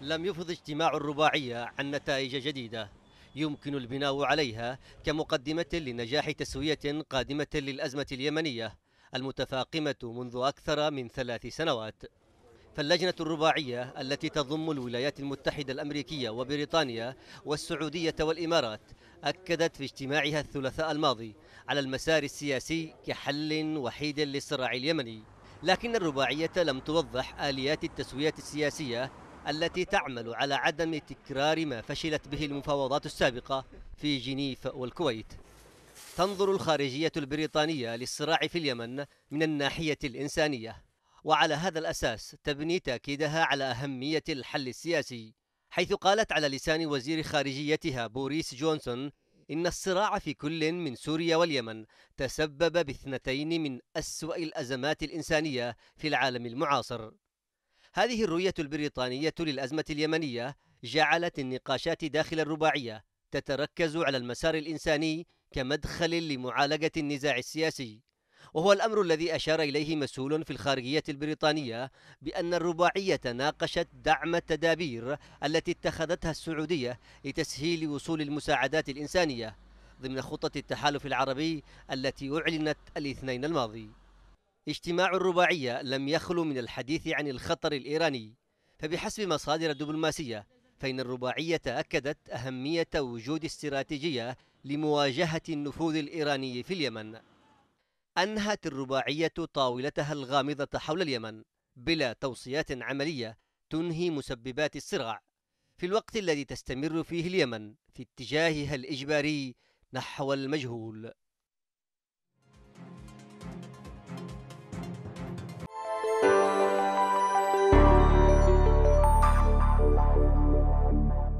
لم يفض اجتماع الرباعية عن نتائج جديدة يمكن البناء عليها كمقدمة لنجاح تسوية قادمة للأزمة اليمنية المتفاقمة منذ أكثر من ثلاث سنوات فاللجنة الرباعية التي تضم الولايات المتحدة الأمريكية وبريطانيا والسعودية والإمارات أكدت في اجتماعها الثلاثاء الماضي على المسار السياسي كحل وحيد للصراع اليمني لكن الرباعية لم توضح آليات التسوية السياسية التي تعمل على عدم تكرار ما فشلت به المفاوضات السابقة في جنيف والكويت تنظر الخارجية البريطانية للصراع في اليمن من الناحية الإنسانية وعلى هذا الأساس تبني تأكيدها على أهمية الحل السياسي حيث قالت على لسان وزير خارجيتها بوريس جونسون إن الصراع في كل من سوريا واليمن تسبب باثنتين من أسوأ الأزمات الإنسانية في العالم المعاصر هذه الرؤية البريطانية للأزمة اليمنية جعلت النقاشات داخل الرباعية تتركز على المسار الإنساني كمدخل لمعالجة النزاع السياسي وهو الأمر الذي أشار إليه مسؤول في الخارجية البريطانية بأن الرباعية ناقشت دعم التدابير التي اتخذتها السعودية لتسهيل وصول المساعدات الإنسانية ضمن خطة التحالف العربي التي أعلنت الاثنين الماضي اجتماع الرباعية لم يخلو من الحديث عن الخطر الإيراني فبحسب مصادر دبلوماسية فإن الرباعية أكدت أهمية وجود استراتيجية لمواجهة النفوذ الإيراني في اليمن أنهت الرباعية طاولتها الغامضة حول اليمن بلا توصيات عملية تنهي مسببات الصراع في الوقت الذي تستمر فيه اليمن في اتجاهها الإجباري نحو المجهول